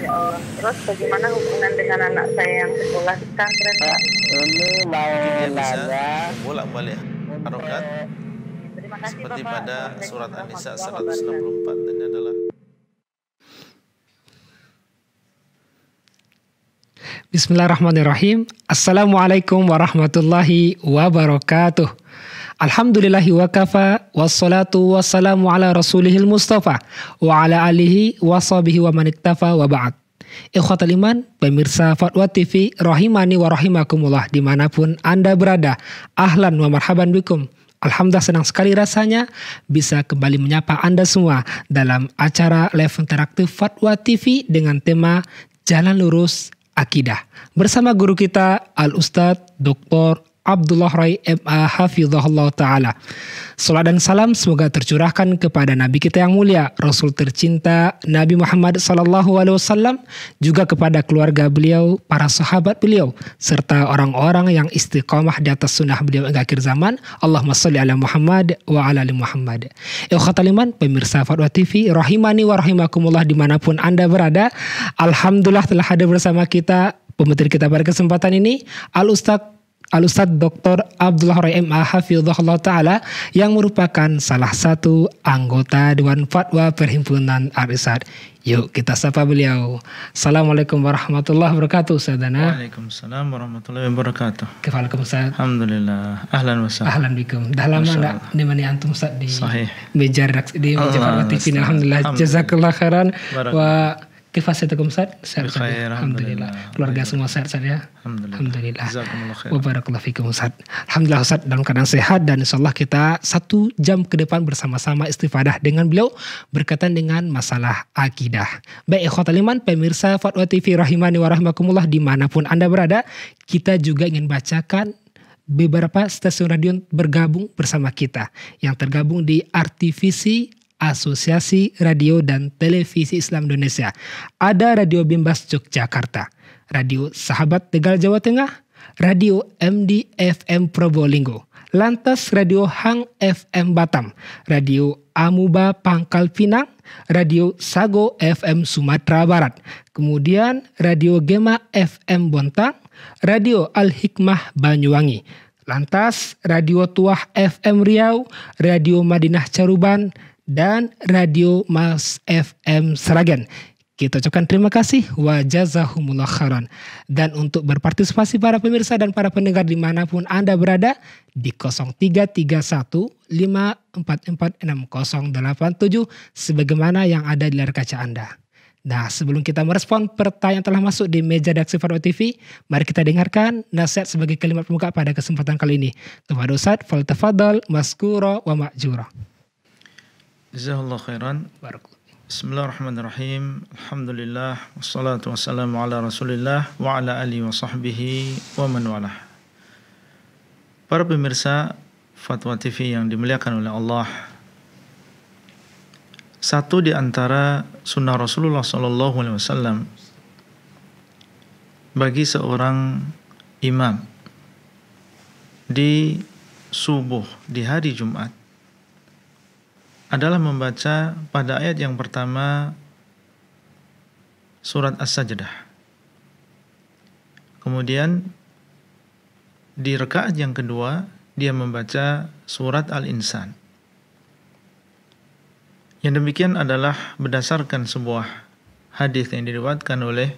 Ya Allah. Terus bagaimana hubungan dengan anak saya yang sekolah di pesantren Ini mau nanya. Bolak balik. Harokat. Ya. Seperti Bapak. pada surat An-Nisa 164 dan ini adalah Bismillahirrahmanirrahim. Assalamualaikum warahmatullahi wabarakatuh. Alhamdulillahi wa kafa wassalatu wassalamu ala rasulihil mustafa wa ala alihi wa sahbihi wa maniktafa wa ba'd. Ikhwatal iman, pemirsa Fatwa TV, rahimani wa rahimakumullah dimanapun Anda berada. Ahlan wa marhaban bikum. Alhamdulillah senang sekali rasanya bisa kembali menyapa Anda semua dalam acara live interaktif Fatwa TV dengan tema Jalan Lurus Akidah. Bersama guru kita Al-Ustadz Dr. Abdullah Rai MA Hafizahullah Ta'ala. Salat dan salam semoga tercurahkan kepada Nabi kita yang mulia, Rasul tercinta Nabi Muhammad Sallallahu Alaihi Wasallam, juga kepada keluarga beliau, para sahabat beliau, serta orang-orang yang istiqamah di atas sunnah beliau hingga akhir zaman. Allahumma salli ala Muhammad wa ala ali Muhammad. Ikhwataliman, pemirsa Fatwa TV, rahimani wa rahimakumullah dimanapun Anda berada. Alhamdulillah telah hadir bersama kita pemetir kita pada kesempatan ini Al Ustadz Al-Ustadz Dr. Abdullah Roy MA Hafizullah Ta'ala yang merupakan salah satu anggota Dewan Fatwa Perhimpunan Arisat. Yuk kita sapa beliau. Assalamualaikum warahmatullahi wabarakatuh Saudana. Waalaikumsalam warahmatullahi wabarakatuh. Kefalakum Ustaz. Alhamdulillah. Ahlan wa sahlan. Ahlan bikum. Dah lama enggak nemani antum Ustaz di Sahih. meja di meja Fatwa TV. Alhamdulillah. Alhamdulillah. Jazakallah khairan. Barakallah. Wa Kifasitukum Ustaz? Sehat Alhamdulillah. Alhamdulillah. Keluarga semua sehat-sehat ya? Alhamdulillah. Alhamdulillah. Wabarakallahu fikum Ustaz. Alhamdulillah Ustaz dalam keadaan sehat dan insya Allah kita satu jam ke depan bersama-sama istifadah dengan beliau berkaitan dengan masalah akidah. Baik ikhwat aliman, pemirsa Fatwa TV rahimani wa rahmakumullah dimanapun Anda berada, kita juga ingin bacakan beberapa stasiun radio bergabung bersama kita yang tergabung di Artivisi Asosiasi Radio dan Televisi Islam Indonesia. Ada Radio Bimbas Yogyakarta, Radio Sahabat Tegal Jawa Tengah, Radio MDFM Probolinggo, lantas Radio Hang FM Batam, Radio Amuba Pangkal Pinang, Radio Sago FM Sumatera Barat, kemudian Radio Gema FM Bontang, Radio Al-Hikmah Banyuwangi, lantas Radio Tuah FM Riau, Radio Madinah Caruban, dan Radio Mas FM Seragen. Kita ucapkan terima kasih wa jazahumullah khairan. Dan untuk berpartisipasi para pemirsa dan para pendengar dimanapun Anda berada di 0331 sebagaimana yang ada di layar kaca Anda. Nah, sebelum kita merespon pertanyaan telah masuk di meja redaksi Farwa TV, mari kita dengarkan nasihat sebagai kalimat pembuka pada kesempatan kali ini. Kepada Ustaz, fal Mas maskuro, wa ma'juro. Jazakallah khairan. Bismillahirrahmanirrahim. Alhamdulillah. Wassalatu wassalamu ala rasulillah wa ala alihi wa sahbihi wa man walah. Para pemirsa Fatwa TV yang dimuliakan oleh Allah. Satu di antara sunnah Rasulullah Sallallahu Alaihi Wasallam bagi seorang imam di subuh di hari Jumat adalah membaca pada ayat yang pertama surat As-Sajdah. Kemudian di rekaat yang kedua dia membaca surat Al-Insan. Yang demikian adalah berdasarkan sebuah hadis yang diriwayatkan oleh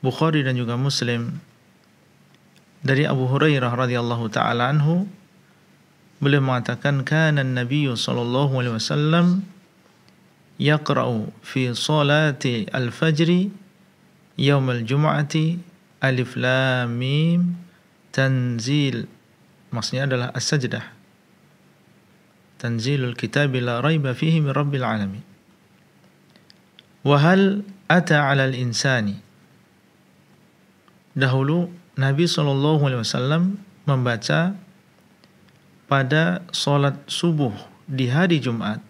Bukhari dan juga Muslim dari Abu Hurairah radhiyallahu taala anhu beliau mengatakan kana Nabi sallallahu alaihi wasallam yaqra'u fi salati al-fajri al-jum'ati alif lam mim tanzil maksudnya adalah as-sajdah tanzilul kitabi la raiba fihi min rabbil alamin wa hal ata 'ala al-insani dahulu Nabi sallallahu alaihi wasallam membaca pada sholat subuh di hari Jumat.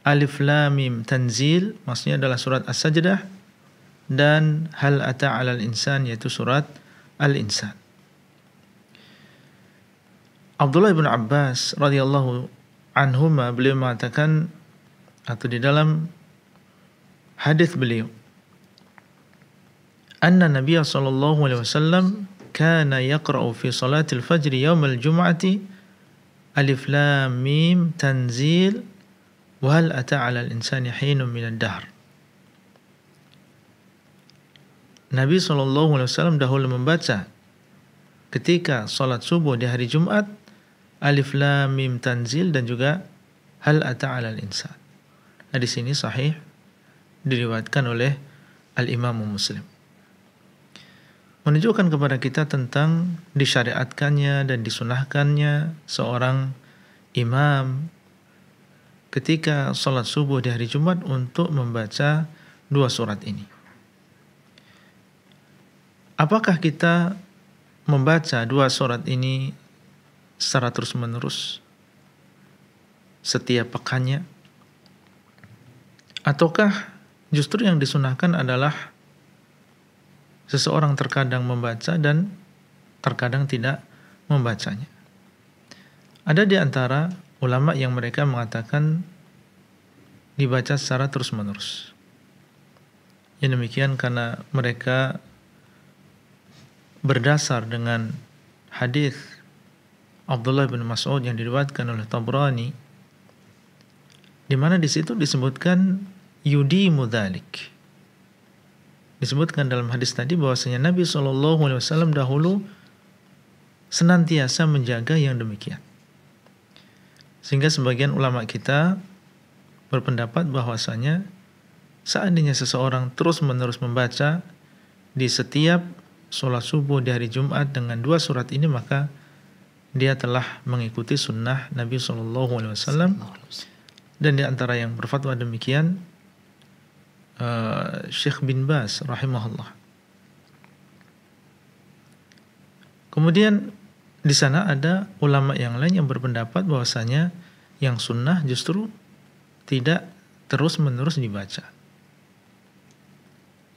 Alif Lam Mim Tanzil maksudnya adalah surat As-Sajdah dan Hal Ata al Insan yaitu surat Al-Insan. Abdullah bin Abbas radhiyallahu anhuma beliau mengatakan atau di dalam hadis beliau anna Nabi sallallahu alaihi wasallam kana yaqra'u fi salatil fajri yaumal jum'ati alif lam mim tanzil wa hal ata 'alal insani hinun minad dahr Nabi SAW dahulu membaca ketika salat subuh di hari Jumat alif lam mim tanzil dan juga hal ata 'alal insan. Hadis ini sahih diriwayatkan oleh Al-Imam Muslim menunjukkan kepada kita tentang disyariatkannya dan disunahkannya seorang imam ketika sholat subuh di hari Jumat untuk membaca dua surat ini. Apakah kita membaca dua surat ini secara terus-menerus setiap pekannya? Ataukah justru yang disunahkan adalah Seseorang terkadang membaca dan terkadang tidak membacanya. Ada di antara ulama yang mereka mengatakan dibaca secara terus-menerus. Ya demikian karena mereka berdasar dengan hadis Abdullah bin Mas'ud yang diriwayatkan oleh Tabrani di mana di situ disebutkan yudi mudalik disebutkan dalam hadis tadi bahwasanya Nabi Shallallahu Alaihi Wasallam dahulu senantiasa menjaga yang demikian. Sehingga sebagian ulama kita berpendapat bahwasanya seandainya seseorang terus-menerus membaca di setiap sholat subuh di hari Jumat dengan dua surat ini maka dia telah mengikuti sunnah Nabi Shallallahu Alaihi Wasallam dan di antara yang berfatwa demikian Eh, Syekh bin Bas rahimahullah. Kemudian di sana ada ulama yang lain yang berpendapat bahwasanya yang sunnah justru tidak terus-menerus dibaca.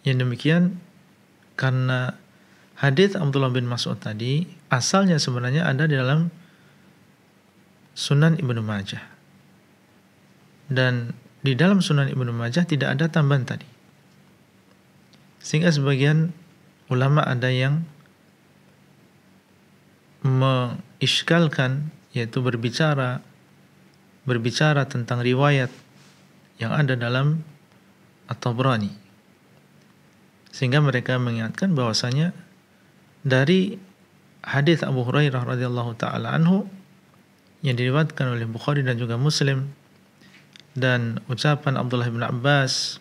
Yang demikian karena hadis Abdullah bin Mas'ud tadi asalnya sebenarnya ada di dalam Sunan Ibnu Majah. Dan di dalam Sunan Ibnu Majah tidak ada tambahan tadi. Sehingga sebagian ulama ada yang mengiskalkan yaitu berbicara berbicara tentang riwayat yang ada dalam At-Tabrani. Sehingga mereka mengingatkan bahwasanya dari hadis Abu Hurairah radhiyallahu taala anhu yang diriwayatkan oleh Bukhari dan juga Muslim dan ucapan Abdullah bin Abbas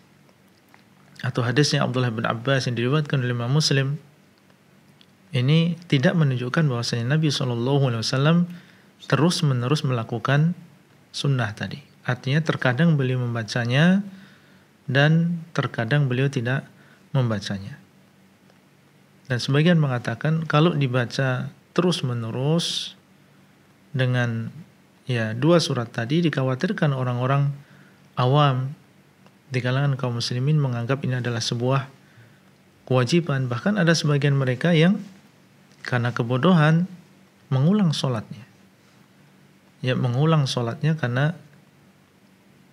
atau hadisnya Abdullah bin Abbas yang diriwayatkan oleh Imam Muslim ini tidak menunjukkan bahwasanya Nabi Shallallahu Alaihi Wasallam terus menerus melakukan sunnah tadi. Artinya terkadang beliau membacanya dan terkadang beliau tidak membacanya. Dan sebagian mengatakan kalau dibaca terus menerus dengan ya dua surat tadi dikhawatirkan orang-orang awam di kalangan kaum muslimin menganggap ini adalah sebuah kewajiban. Bahkan ada sebagian mereka yang karena kebodohan mengulang sholatnya. Ya mengulang sholatnya karena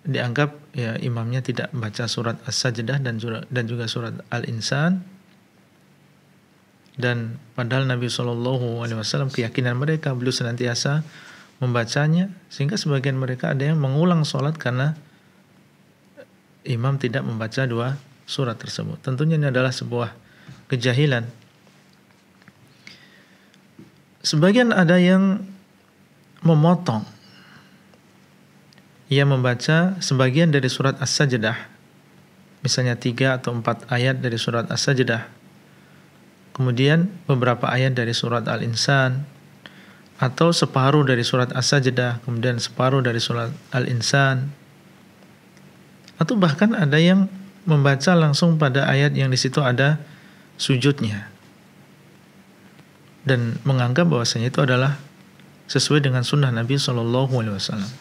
dianggap ya imamnya tidak membaca surat as-sajdah dan dan juga surat al-insan dan padahal Nabi Shallallahu Alaihi Wasallam keyakinan mereka beliau senantiasa membacanya sehingga sebagian mereka ada yang mengulang sholat karena imam tidak membaca dua surat tersebut. Tentunya ini adalah sebuah kejahilan. Sebagian ada yang memotong. Ia membaca sebagian dari surat As-Sajdah, misalnya tiga atau empat ayat dari surat As-Sajdah, kemudian beberapa ayat dari surat Al-Insan, atau separuh dari surat As-Sajdah, kemudian separuh dari surat Al-Insan, atau bahkan ada yang membaca langsung pada ayat yang di situ ada sujudnya dan menganggap bahwasanya itu adalah sesuai dengan sunnah Nabi Shallallahu Alaihi Wasallam.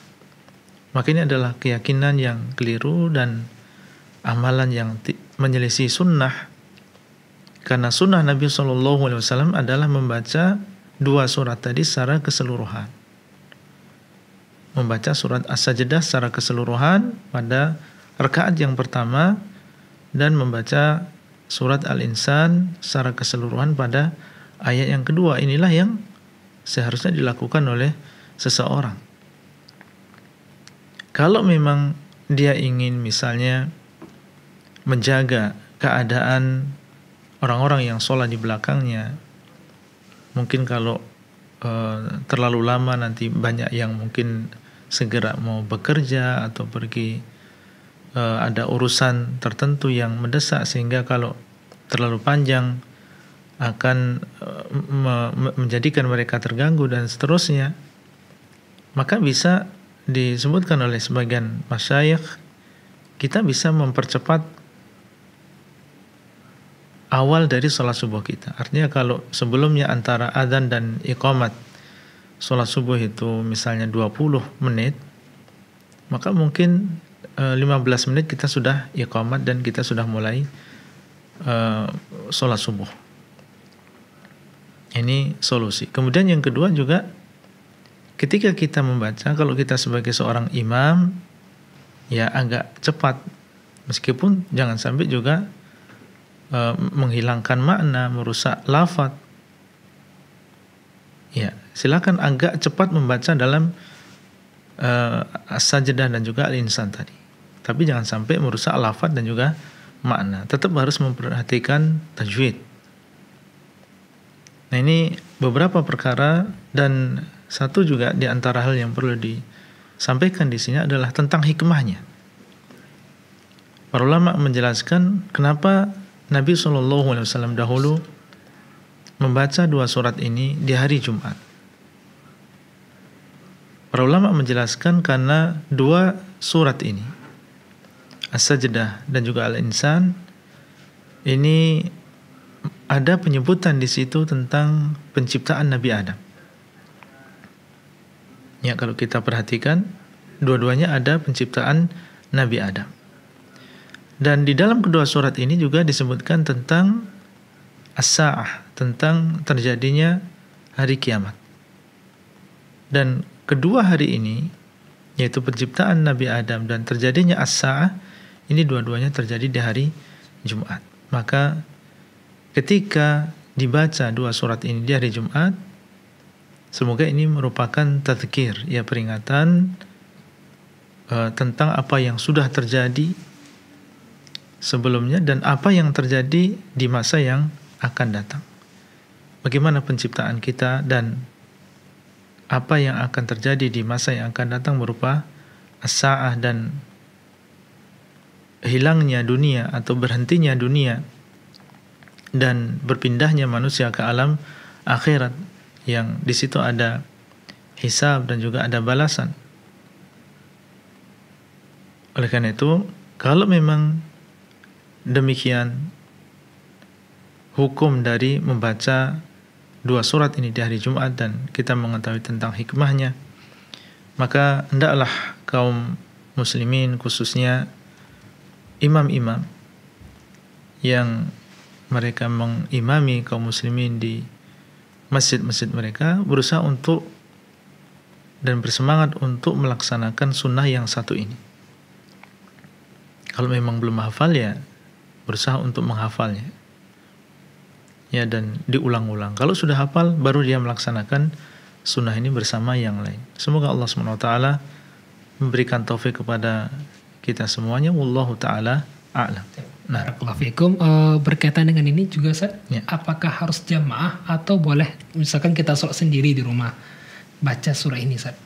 Maka ini adalah keyakinan yang keliru dan amalan yang menyelisih sunnah karena sunnah Nabi Shallallahu Alaihi Wasallam adalah membaca dua surat tadi secara keseluruhan membaca surat as-sajdah secara keseluruhan pada rakaat yang pertama dan membaca surat Al-Insan secara keseluruhan pada ayat yang kedua. Inilah yang seharusnya dilakukan oleh seseorang. Kalau memang dia ingin misalnya menjaga keadaan orang-orang yang sholat di belakangnya, mungkin kalau e, terlalu lama nanti banyak yang mungkin segera mau bekerja atau pergi e, ada urusan tertentu yang mendesak sehingga kalau terlalu panjang akan e, me, menjadikan mereka terganggu dan seterusnya maka bisa disebutkan oleh sebagian masyayikh kita bisa mempercepat awal dari sholat subuh kita artinya kalau sebelumnya antara adzan dan iqamat sholat subuh itu misalnya 20 menit maka mungkin 15 eh, menit kita sudah iqamat dan kita sudah mulai uh, sholat subuh. Ini solusi. Kemudian yang kedua juga ketika kita membaca kalau kita sebagai seorang imam ya agak cepat meskipun jangan sampai juga uh, menghilangkan makna, merusak lafat. Ya, silakan agak cepat membaca dalam uh, sajadah dan juga al-insan tadi tapi jangan sampai merusak lafat dan juga makna. Tetap harus memperhatikan tajwid. Nah ini beberapa perkara dan satu juga di antara hal yang perlu disampaikan di sini adalah tentang hikmahnya. Para ulama menjelaskan kenapa Nabi Shallallahu Alaihi Wasallam dahulu membaca dua surat ini di hari Jumat. Para ulama menjelaskan karena dua surat ini As-Sajdah dan juga Al-Insan ini ada penyebutan di situ tentang penciptaan Nabi Adam. Ya, kalau kita perhatikan, dua-duanya ada penciptaan Nabi Adam. Dan di dalam kedua surat ini juga disebutkan tentang as-sa'ah, tentang terjadinya hari kiamat. Dan kedua hari ini, yaitu penciptaan Nabi Adam dan terjadinya as-sa'ah, ini dua-duanya terjadi di hari Jumat. Maka ketika dibaca dua surat ini di hari Jumat, semoga ini merupakan tazkir, ya peringatan e, tentang apa yang sudah terjadi sebelumnya dan apa yang terjadi di masa yang akan datang. Bagaimana penciptaan kita dan apa yang akan terjadi di masa yang akan datang berupa as dan hilangnya dunia atau berhentinya dunia dan berpindahnya manusia ke alam akhirat yang di situ ada hisab dan juga ada balasan. Oleh karena itu, kalau memang demikian hukum dari membaca dua surat ini di hari Jumat dan kita mengetahui tentang hikmahnya, maka hendaklah kaum muslimin khususnya imam-imam yang mereka mengimami kaum muslimin di masjid-masjid mereka berusaha untuk dan bersemangat untuk melaksanakan sunnah yang satu ini. Kalau memang belum hafal ya berusaha untuk menghafalnya. Ya dan diulang-ulang. Kalau sudah hafal baru dia melaksanakan sunnah ini bersama yang lain. Semoga Allah SWT memberikan taufik kepada kita semuanya wallahu taala a'lam. Nah, Barakallahu e, berkaitan dengan ini juga Ustaz, ya. apakah harus jamaah atau boleh misalkan kita sholat sendiri di rumah baca surah ini Ustaz?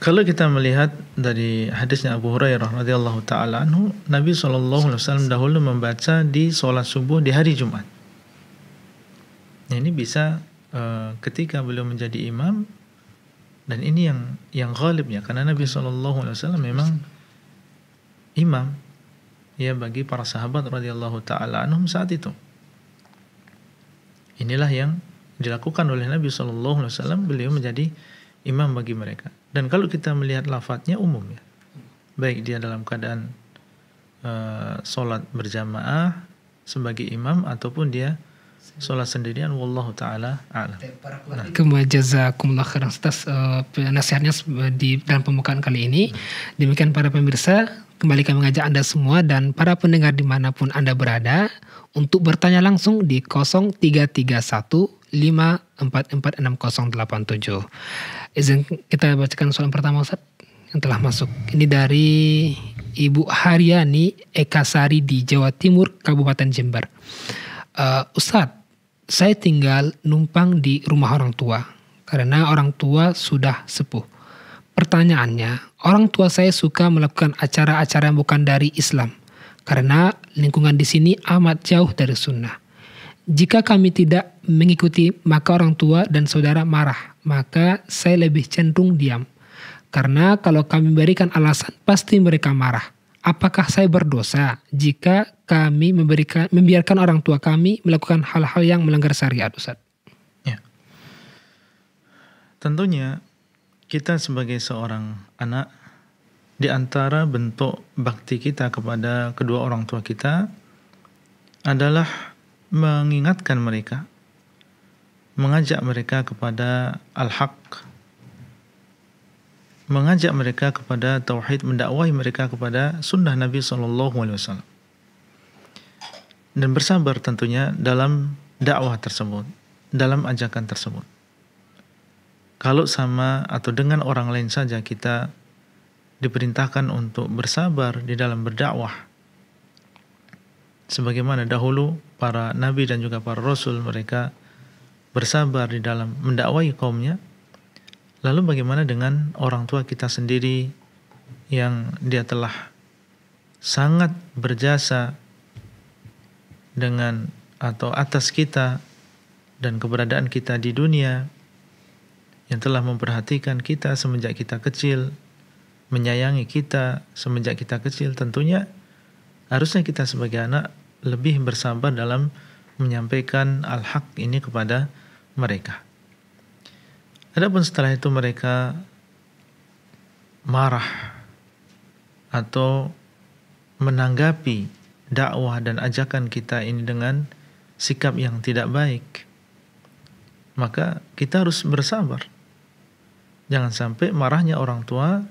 Kalau kita melihat dari hadisnya Abu Hurairah radhiyallahu taala anhu, Nabi sallallahu alaihi wasallam dahulu membaca di sholat subuh di hari Jumat. ini bisa e, ketika beliau menjadi imam dan ini yang yang ghalib karena Nabi Shallallahu Alaihi Wasallam memang imam ya bagi para sahabat radhiyallahu taala anhum saat itu inilah yang dilakukan oleh Nabi Shallallahu Alaihi Wasallam beliau menjadi imam bagi mereka dan kalau kita melihat lafadznya umum ya baik dia dalam keadaan uh, sholat berjamaah sebagai imam ataupun dia sholat sendirian wallahu taala alam. Nah, kembali jazakumullah khairan atas uh, eh, nasihatnya di dalam pembukaan kali ini. Hmm. Demikian para pemirsa, kembali kami mengajak Anda semua dan para pendengar dimanapun Anda berada untuk bertanya langsung di 0331 5446087. Izin kita bacakan soal pertama Ustaz yang telah masuk. Ini dari Ibu Haryani Ekasari di Jawa Timur, Kabupaten Jember. Uh, Ustaz, saya tinggal numpang di rumah orang tua karena orang tua sudah sepuh. Pertanyaannya, orang tua saya suka melakukan acara-acara yang bukan dari Islam karena lingkungan di sini amat jauh dari sunnah. Jika kami tidak mengikuti, maka orang tua dan saudara marah, maka saya lebih cenderung diam. Karena kalau kami berikan alasan, pasti mereka marah. Apakah saya berdosa jika kami memberikan membiarkan orang tua kami melakukan hal-hal yang melanggar syariat, Ustaz? Ya. Tentunya kita sebagai seorang anak di antara bentuk bakti kita kepada kedua orang tua kita adalah mengingatkan mereka, mengajak mereka kepada al-haq, mengajak mereka kepada tauhid, mendakwahi mereka kepada sunnah Nabi Shallallahu Alaihi Wasallam dan bersabar tentunya dalam dakwah tersebut, dalam ajakan tersebut. Kalau sama atau dengan orang lain saja kita diperintahkan untuk bersabar di dalam berdakwah. Sebagaimana dahulu para nabi dan juga para rasul mereka bersabar di dalam mendakwahi kaumnya Lalu bagaimana dengan orang tua kita sendiri yang dia telah sangat berjasa dengan atau atas kita dan keberadaan kita di dunia yang telah memperhatikan kita semenjak kita kecil, menyayangi kita semenjak kita kecil, tentunya harusnya kita sebagai anak lebih bersabar dalam menyampaikan al-haq ini kepada mereka. Adapun setelah itu mereka marah atau menanggapi dakwah dan ajakan kita ini dengan sikap yang tidak baik. Maka kita harus bersabar. Jangan sampai marahnya orang tua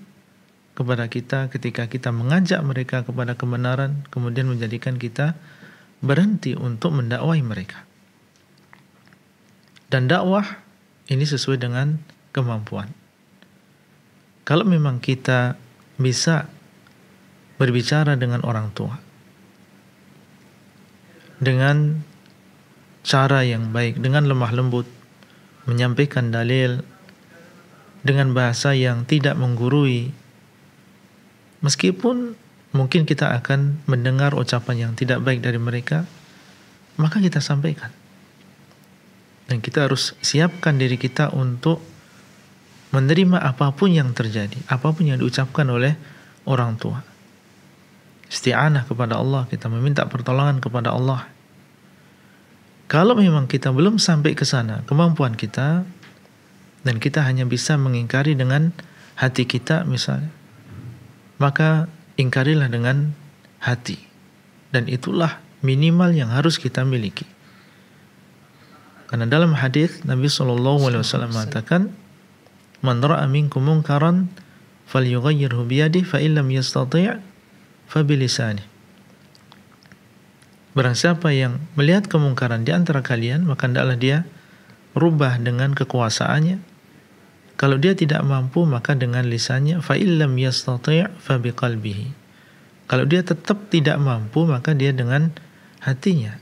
kepada kita ketika kita mengajak mereka kepada kebenaran kemudian menjadikan kita berhenti untuk mendakwai mereka. Dan dakwah ini sesuai dengan kemampuan. Kalau memang kita bisa berbicara dengan orang tua dengan cara yang baik, dengan lemah lembut, menyampaikan dalil dengan bahasa yang tidak menggurui. Meskipun mungkin kita akan mendengar ucapan yang tidak baik dari mereka, maka kita sampaikan. Dan kita harus siapkan diri kita untuk menerima apapun yang terjadi, apapun yang diucapkan oleh orang tua. Isti'anah kepada Allah, kita meminta pertolongan kepada Allah. Kalau memang kita belum sampai ke sana, kemampuan kita, dan kita hanya bisa mengingkari dengan hati kita misalnya, maka ingkarilah dengan hati. Dan itulah minimal yang harus kita miliki. Karena dalam hadis Nabi Shallallahu Alaihi Wasallam mengatakan, "Man ra'a minkum munkaran, falyughayyirhu biyadi, fa illam yastati' fa bilisani." Barang siapa yang melihat kemungkaran di antara kalian, maka hendaklah dia rubah dengan kekuasaannya. Kalau dia tidak mampu, maka dengan lisannya, fa illam yastati' fa biqalbihi. Kalau dia tetap tidak mampu, maka dia dengan hatinya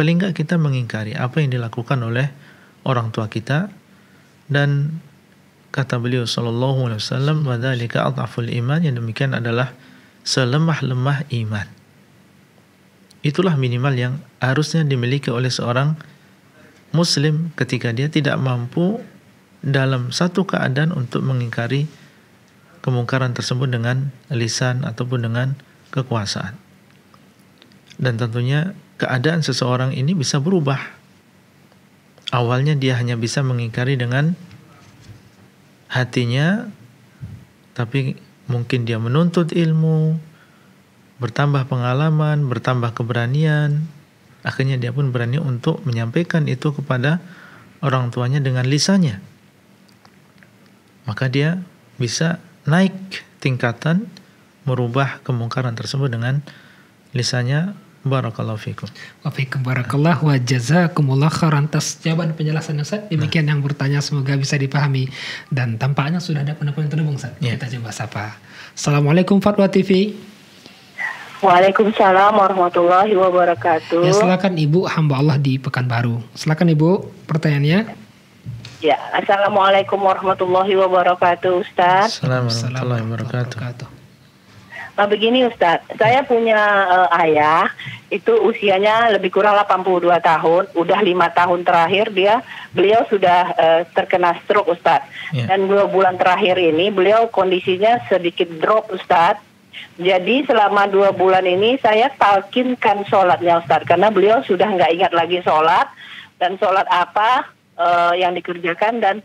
paling nggak kita mengingkari apa yang dilakukan oleh orang tua kita dan kata beliau sallallahu alaihi wasallam wadzalika adhaful iman yang demikian adalah selemah-lemah iman. Itulah minimal yang harusnya dimiliki oleh seorang muslim ketika dia tidak mampu dalam satu keadaan untuk mengingkari kemungkaran tersebut dengan lisan ataupun dengan kekuasaan. Dan tentunya keadaan seseorang ini bisa berubah. Awalnya dia hanya bisa mengingkari dengan hatinya, tapi mungkin dia menuntut ilmu, bertambah pengalaman, bertambah keberanian. Akhirnya dia pun berani untuk menyampaikan itu kepada orang tuanya dengan lisannya. Maka dia bisa naik tingkatan merubah kemungkaran tersebut dengan lisannya Barakallahu fikum. Wa fikum barakallah wa jazakumullah khairan atas jawaban penjelasan Ustaz. Nah. Demikian nah. yang bertanya semoga bisa dipahami dan tampaknya sudah ada yang terhubung Ustaz. Yeah. Kita coba sapa. Assalamualaikum Fatwa TV. Waalaikumsalam warahmatullahi wabarakatuh. Ya silakan Ibu hamba Allah di Pekanbaru. Silakan Ibu pertanyaannya. Ya, Assalamualaikum warahmatullahi wabarakatuh Ustaz. Assalamualaikum warahmatullahi wabarakatuh. Nah, begini Ustadz, saya punya uh, ayah itu usianya lebih kurang 82 tahun, udah lima tahun terakhir dia beliau sudah uh, terkena stroke Ustadz. Yeah. Dan dua bulan terakhir ini beliau kondisinya sedikit drop Ustadz. Jadi selama dua bulan ini saya talkinkan sholatnya Ustadz karena beliau sudah nggak ingat lagi sholat dan sholat apa uh, yang dikerjakan dan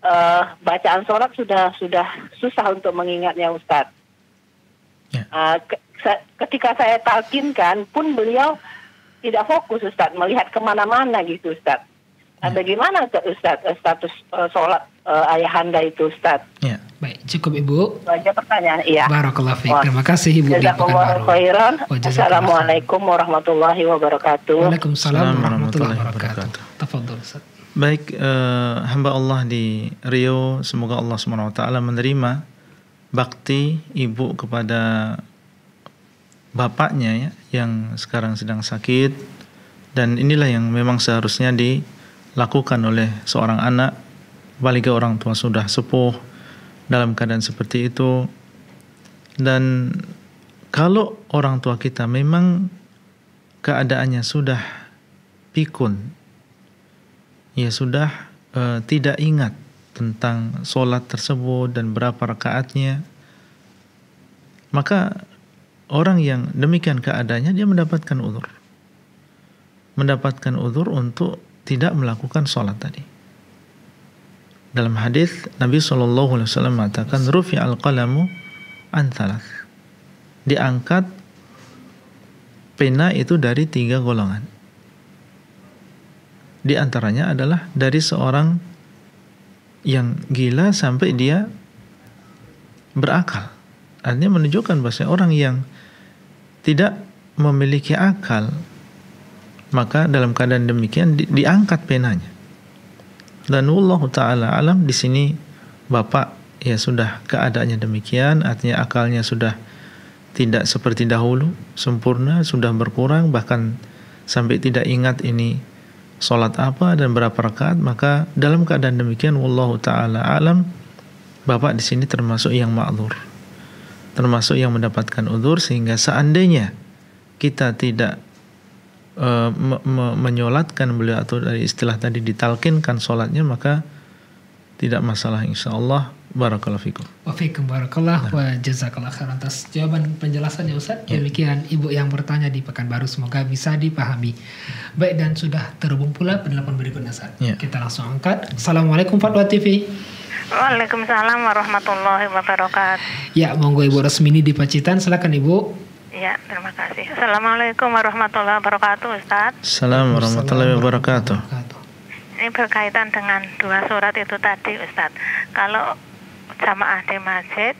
uh, bacaan sholat sudah sudah susah untuk mengingatnya Ustadz. Ya. Uh, ketika saya talkinkan pun beliau tidak fokus Ustaz melihat kemana-mana gitu Ustaz. Nah, ya. bagaimana Ustad eh, status uh, sholat uh, ayahanda itu Ustaz? Ya, baik cukup Ibu. Banyak pertanyaan, iya. Barakallahu Fik. Terima kasih Ibu di Pekanbaru. Assalamualaikum warahmatullahi wabarakatuh. Waalaikumsalam warahmatullahi wabarakatuh. Tafadol, Ustaz. Baik eh, hamba Allah di Rio, semoga Allah SWT menerima bakti ibu kepada bapaknya ya, yang sekarang sedang sakit dan inilah yang memang seharusnya dilakukan oleh seorang anak balik ke orang tua sudah sepuh dalam keadaan seperti itu dan kalau orang tua kita memang keadaannya sudah pikun ya sudah uh, tidak ingat tentang solat tersebut dan berapa rakaatnya, maka orang yang demikian keadaannya dia mendapatkan uzur. Mendapatkan uzur untuk tidak melakukan solat tadi. Dalam hadis Nabi Shallallahu Alaihi Wasallam mengatakan, "Rufi al qalamu an Diangkat pena itu dari tiga golongan. Di antaranya adalah dari seorang yang gila sampai dia berakal. Artinya menunjukkan bahwa orang yang tidak memiliki akal maka dalam keadaan demikian di, diangkat penanya. Dan Allah taala alam di sini Bapak ya sudah keadaannya demikian, artinya akalnya sudah tidak seperti dahulu, sempurna, sudah berkurang bahkan sampai tidak ingat ini sholat apa dan berapa rakaat maka dalam keadaan demikian wallahu taala alam bapak di sini termasuk yang ma'zur termasuk yang mendapatkan udur sehingga seandainya kita tidak uh, me, me, menyolatkan beliau atau dari istilah tadi ditalkinkan sholatnya maka tidak masalah insya Allah Barakallahu fikum. Wa fikum barakallah wa jazakallah khairan atas jawaban penjelasannya Ustaz. Ya. Demikian Ibu yang bertanya di Pekanbaru semoga bisa dipahami. Baik dan sudah terhubung pula penelpon berikutnya Ustaz. Ya. Kita langsung angkat. Assalamualaikum Fatwa TV. Waalaikumsalam warahmatullahi wabarakatuh. Ya, monggo Ibu Resmini di Pacitan, silakan Ibu. Ya, terima kasih. Assalamualaikum warahmatullahi wabarakatuh, Ustaz. Assalamualaikum warahmatullahi wabarakatuh ini berkaitan dengan dua surat itu tadi Ustadz. Kalau jamaah di masjid,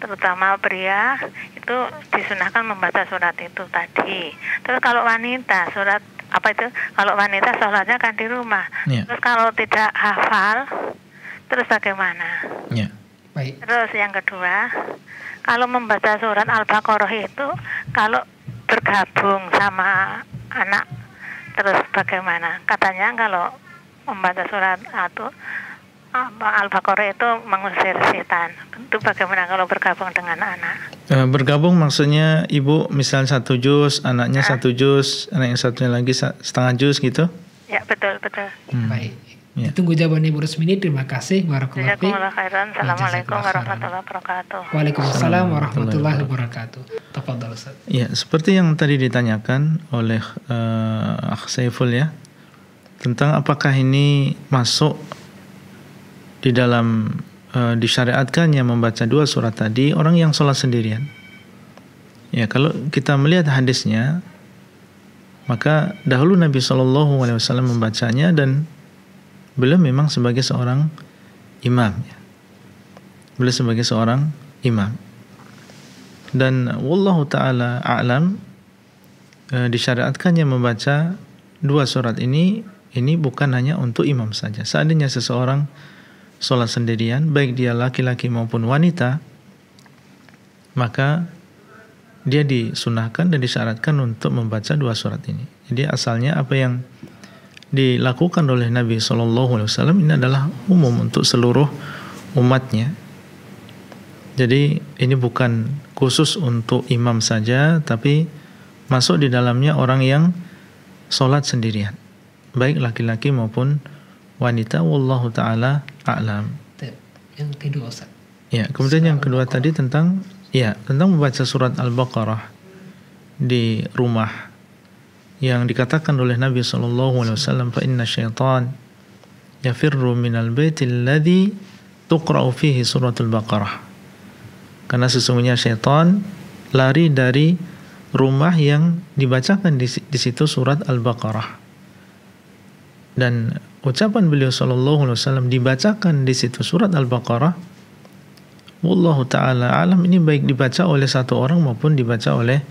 terutama pria, itu disunahkan membaca surat itu tadi. Terus kalau wanita, surat apa itu? Kalau wanita sholatnya kan di rumah. Yeah. Terus kalau tidak hafal, terus bagaimana? Yeah. Baik. Terus yang kedua, kalau membaca surat Al-Baqarah itu, kalau bergabung sama anak terus bagaimana? Katanya kalau membaca surat atau Al-Baqarah itu mengusir setan. Itu bagaimana kalau bergabung dengan anak? Uh, bergabung maksudnya ibu misal satu jus, anaknya ah. satu jus, anak yang satunya lagi setengah jus gitu? Ya betul betul. Hmm. Baik. Ya. Tunggu jawaban Ibu ini. Terima kasih. Barakallahu Assalamualaikum warahmatullahi wabarakatuh. Waalaikumsalam warahmatullahi wabarakatuh. Tepat Ya, seperti yang tadi ditanyakan oleh uh, eh, Akh Saiful ya tentang apakah ini masuk di dalam e, eh, disyariatkannya membaca dua surat tadi orang yang sholat sendirian. Ya kalau kita melihat hadisnya maka dahulu Nabi Shallallahu Alaihi Wasallam membacanya dan beliau memang sebagai seorang imam. Ya. Beliau sebagai seorang imam. Dan wallahu taala a'lam e, eh, disyariatkannya membaca dua surat ini ini bukan hanya untuk imam saja. Seandainya seseorang sholat sendirian, baik dia laki-laki maupun wanita, maka dia disunahkan dan disyaratkan untuk membaca dua surat ini. Jadi asalnya apa yang dilakukan oleh Nabi Shallallahu Alaihi Wasallam ini adalah umum untuk seluruh umatnya. Jadi ini bukan khusus untuk imam saja, tapi masuk di dalamnya orang yang sholat sendirian baik laki-laki maupun wanita wallahu taala a'lam. Yang kedua Ustaz. Ya, kemudian yang kedua tadi tentang ya, tentang membaca surat Al-Baqarah di rumah yang dikatakan oleh Nabi sallallahu alaihi wasallam fa inna syaitan yafirru minal baiti alladhi tuqra'u fihi suratul Baqarah. Karena sesungguhnya syaitan lari dari rumah yang dibacakan di situ surat Al-Baqarah dan ucapan beliau sallallahu alaihi wasallam dibacakan di situ surat Al-Baqarah wallahu taala alam ini baik dibaca oleh satu orang maupun dibaca oleh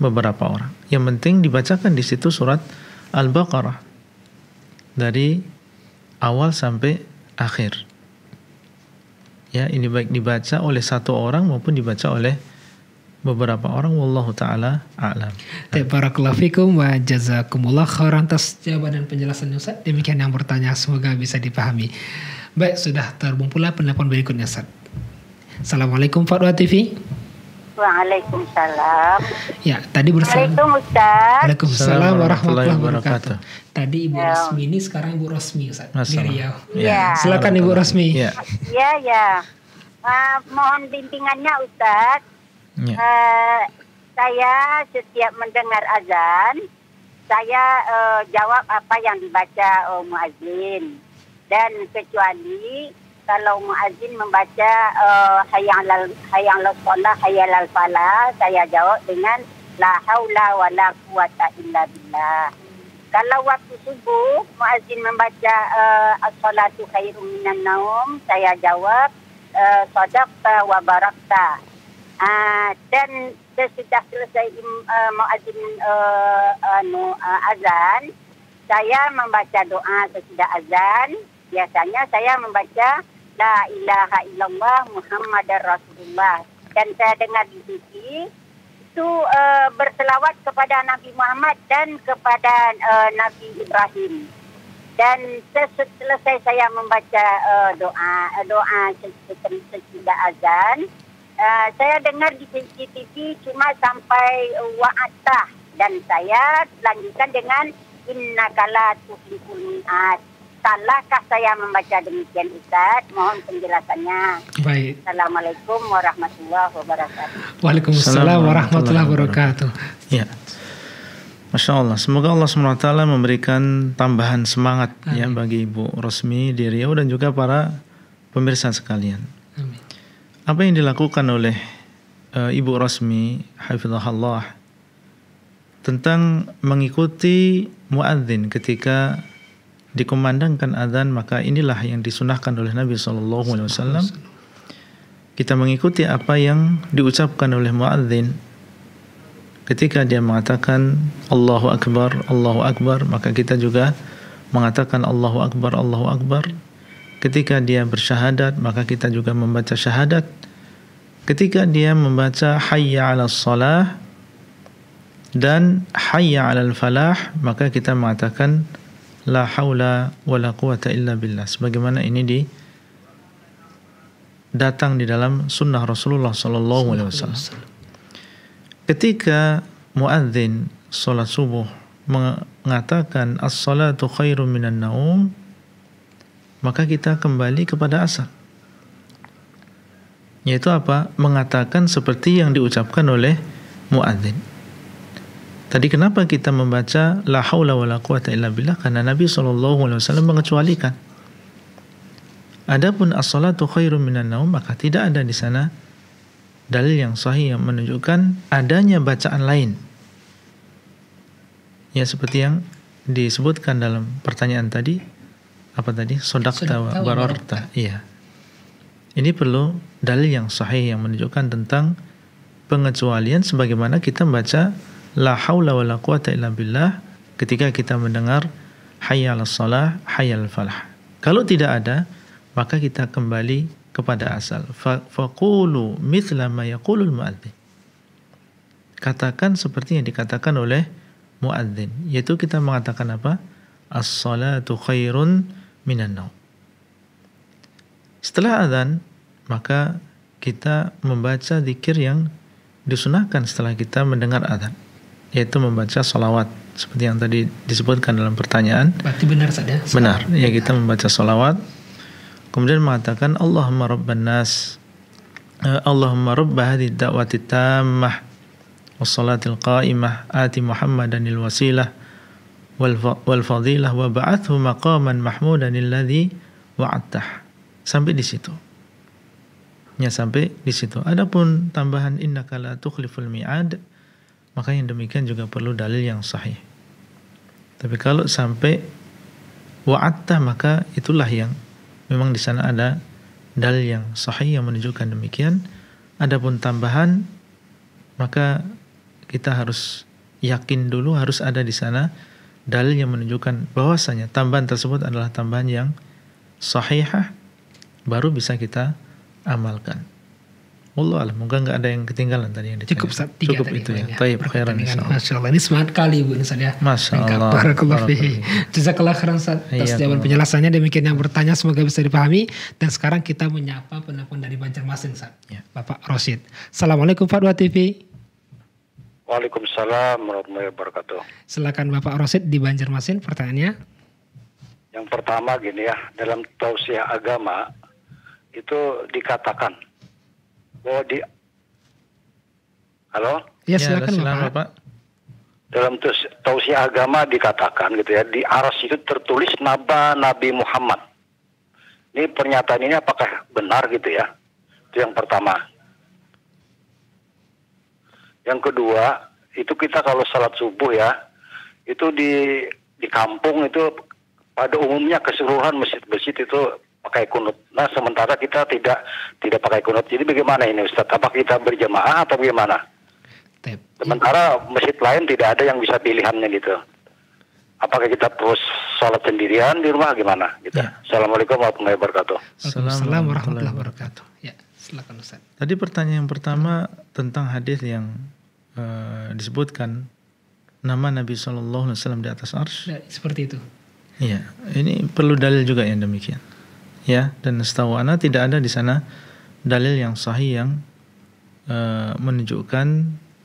beberapa orang. Yang penting dibacakan di situ surat Al-Baqarah dari awal sampai akhir. Ya, ini baik dibaca oleh satu orang maupun dibaca oleh beberapa orang wallahu taala a'lam. para fikum wa jazakumullah khairan atas jawaban dan penjelasan Ustaz. Demikian yang bertanya semoga bisa dipahami. Baik, sudah terhubung pula penelpon berikutnya Ustaz. Assalamualaikum Fatwa TV. Waalaikumsalam. Ya, tadi bersama. Waalaikumsalam. Waalaikumsalam warahmatullahi wabarakatuh. Tadi Ibu ya. Rasmi ini sekarang Ibu Rasmi Ustaz. Iya. Ya. Silakan Ibu Rasmi. Iya, ya. ya. Uh, mohon bimbingannya Ustaz Ya. Uh, saya setiap mendengar azan, saya uh, jawab apa yang dibaca uh, oh, muazin. Dan kecuali kalau muazin membaca uh, hayang lal hayang lasolah hayal fala, saya jawab dengan la haula La quwata illa billah. Kalau waktu subuh muazin membaca uh, as-salatu khairum minan naum, saya jawab uh, sadaqta wa barakta. Ah, dan sesudah selesai uh, ah, mengazim uh, ah, anu, uh, azan, saya membaca doa sesudah azan. Biasanya saya membaca La ilaha illallah Muhammad Rasulullah. Dan saya dengar di sisi itu uh, berselawat kepada Nabi Muhammad dan kepada uh, Nabi Ibrahim. Dan sesudah selesai saya membaca uh, doa uh, doa sesudah azan, Eh, saya dengar di CCTV cuma sampai eh, wa'atah dan saya lanjutkan dengan innakala tuhliful mi'at. Salahkah saya membaca demikian Ustaz? Mohon penjelasannya. Baik. Assalamualaikum warahmatullahi wabarakatuh. Waalaikumsalam warahmatullahi wabarakatuh. Ya. Masya Allah, semoga Allah SWT memberikan tambahan semangat ya, Amin. ya bagi Ibu Rosmi di Riau dan juga para pemirsa sekalian apa yang dilakukan oleh uh, Ibu Rasmi hafizahullah tentang mengikuti muadzin ketika dikumandangkan azan maka inilah yang disunahkan oleh Nabi Shallallahu Alaihi Wasallam kita mengikuti apa yang diucapkan oleh muadzin ketika dia mengatakan Allahu Akbar Allahu Akbar maka kita juga mengatakan Allahu Akbar Allahu Akbar ketika dia bersyahadat maka kita juga membaca syahadat ketika dia membaca hayya 'alal salah dan hayya 'alal falah maka kita mengatakan la haula wala quwata illa billah sebagaimana ini di datang di dalam sunnah Rasulullah sallallahu alaihi wasallam ketika muadzin salat subuh mengatakan as-salatu khairum minan naum maka kita kembali kepada asal yaitu apa? Mengatakan seperti yang diucapkan oleh muadzin. Tadi kenapa kita membaca la haula wala quwata illa billah karena Nabi sallallahu alaihi wasallam mengecualikan. Adapun as-salatu khairum minan naum maka tidak ada di sana dalil yang sahih yang menunjukkan adanya bacaan lain. Ya seperti yang disebutkan dalam pertanyaan tadi apa tadi? Sodakta, wa bararta. Iya. Ini perlu dalil yang sahih yang menunjukkan tentang pengecualian sebagaimana kita membaca la haula wala quwata illa billah ketika kita mendengar hayyal salah hayyal falah. Kalau tidak ada, maka kita kembali kepada asal. Faqulu mithla ma yaqulul muadzin. Katakan seperti yang dikatakan oleh muadzin, yaitu kita mengatakan apa? As-salatu khairun minan naum. Setelah adzan, maka kita membaca zikir yang disunahkan setelah kita mendengar adzan, yaitu membaca solawat seperti yang tadi disebutkan dalam pertanyaan. Berarti benar saja. Ya? Benar, ya kita membaca solawat, kemudian mengatakan Allahumma rabban nas, eh, Allahumma rabba hadhihi da'wati tammah wassalatil qa'imah ati Muhammadan wasilah wal fadilah wa ba'athu maqaman mahmudan alladhi wa'attah Sampai di situ. Ya sampai di situ. Adapun tambahan inna kala tukhliful mi'ad maka yang demikian juga perlu dalil yang sahih. Tapi kalau sampai wa'atta maka itulah yang memang di sana ada dalil yang sahih yang menunjukkan demikian. Adapun tambahan maka kita harus yakin dulu harus ada di sana dalil yang menunjukkan bahwasanya tambahan tersebut adalah tambahan yang sahihah baru bisa kita amalkan. Allah alam, moga nggak ada yang ketinggalan tadi yang dicukup Cukup tiga Cukup tadi itu ya. Tapi Tayyib, ini. Masya Allah, ini semangat kali Bu Ustaz ya. Masya Allah. Barakallah fihi. Jazakallah khairan Ustaz atas iya, jawaban penjelasannya. Demikian yang bertanya semoga bisa dipahami. Dan sekarang kita menyapa penelpon dari Banjarmasin saat Ya. Bapak Rosid. Assalamualaikum Fatwa TV. Waalaikumsalam warahmatullahi wabarakatuh. Silakan Bapak Rosid di Banjarmasin pertanyaannya. Yang pertama gini ya, dalam tausiah agama itu dikatakan bahwa di Halo? Iya, ya, silakan, ya, silakan pak Dalam tausiah agama dikatakan gitu ya, di aras itu tertulis naba Nabi Muhammad. Ini pernyataan ini apakah benar gitu ya? Itu yang pertama. Yang kedua, itu kita kalau salat subuh ya, itu di di kampung itu pada umumnya keseluruhan masjid-masjid itu pakai kunut. Nah, sementara kita tidak tidak pakai kunut. Jadi bagaimana ini Ustaz? Apa kita berjamaah atau bagaimana? Sementara masjid lain tidak ada yang bisa pilihannya gitu. Apakah kita terus sholat sendirian di rumah gimana? Gitu. Ya. Assalamualaikum warahmatullahi wabarakatuh. Assalamualaikum warahmatullahi wabarakatuh. Ya, silakan Ustaz. Tadi pertanyaan yang pertama tentang hadis yang uh, disebutkan nama Nabi Shallallahu Alaihi Wasallam di atas ars. Ya, seperti itu. Iya, ini perlu dalil juga yang demikian ya dan setahu ana tidak ada di sana dalil yang sahih yang uh, menunjukkan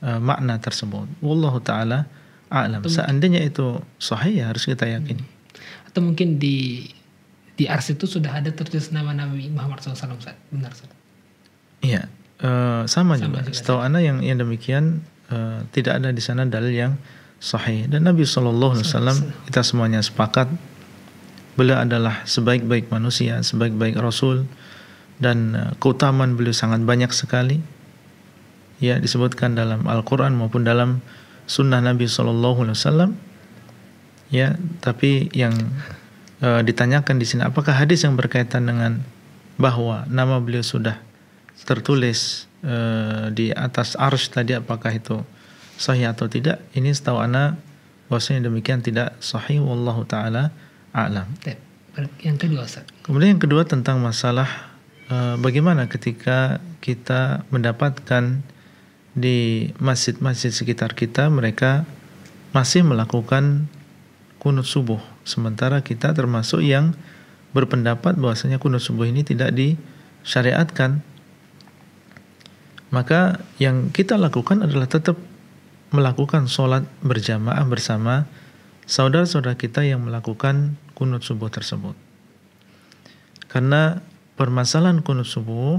uh, makna tersebut. Wallahu taala alam. Atau Seandainya itu sahih ya harus kita hmm. yakini. Atau mungkin di di ars itu sudah ada tertulis nama Nabi Muhammad SAW. Benar, Iya, uh, sama, sama juga. juga. Setahu ana yang yang demikian uh, tidak ada di sana dalil yang sahih dan Nabi SAW, Alaihi Wasallam kita semuanya sepakat beliau adalah sebaik-baik manusia, sebaik-baik rasul dan uh, keutamaan beliau sangat banyak sekali. Ya, disebutkan dalam Al-Qur'an maupun dalam sunnah Nabi sallallahu alaihi wasallam. Ya, tapi yang e, ditanyakan di sini apakah hadis yang berkaitan dengan bahwa nama beliau sudah tertulis e, di atas arsh tadi apakah itu sahih atau tidak? Ini setahu ana bahwasanya demikian tidak sahih wallahu taala a'lam. Yang kedua Ustaz. Kemudian yang kedua tentang masalah e, bagaimana ketika kita mendapatkan di masjid-masjid sekitar kita mereka masih melakukan kunut subuh sementara kita termasuk yang berpendapat bahwasanya kunut subuh ini tidak disyariatkan maka yang kita lakukan adalah tetap melakukan sholat berjamaah bersama saudara-saudara kita yang melakukan kunut subuh tersebut. Karena permasalahan kunut subuh